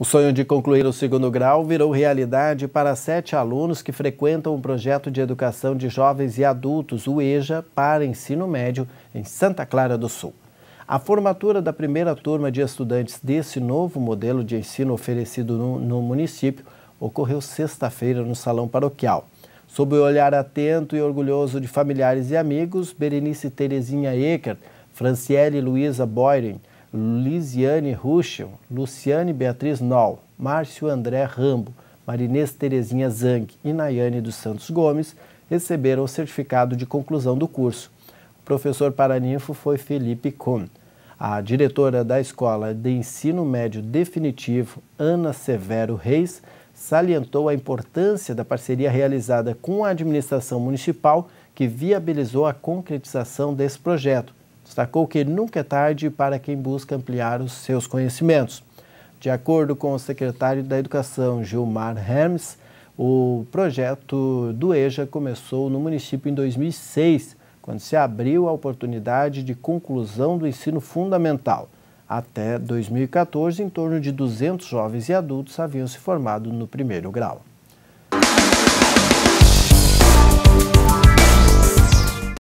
O sonho de concluir o segundo grau virou realidade para sete alunos que frequentam o projeto de educação de jovens e adultos, o EJA, para ensino médio em Santa Clara do Sul. A formatura da primeira turma de estudantes desse novo modelo de ensino oferecido no, no município ocorreu sexta-feira no Salão Paroquial. Sob o olhar atento e orgulhoso de familiares e amigos, Berenice Terezinha Eckert, Franciele Luiza Boiren, Lisiane Ruschel, Luciane Beatriz Nol, Márcio André Rambo, Marinês Terezinha Zang e Nayane dos Santos Gomes receberam o certificado de conclusão do curso. O professor paraninfo foi Felipe Kuhn. A diretora da Escola de Ensino Médio Definitivo, Ana Severo Reis, salientou a importância da parceria realizada com a administração municipal que viabilizou a concretização desse projeto Destacou que nunca é tarde para quem busca ampliar os seus conhecimentos. De acordo com o secretário da Educação, Gilmar Hermes, o projeto do EJA começou no município em 2006, quando se abriu a oportunidade de conclusão do ensino fundamental. Até 2014, em torno de 200 jovens e adultos haviam se formado no primeiro grau.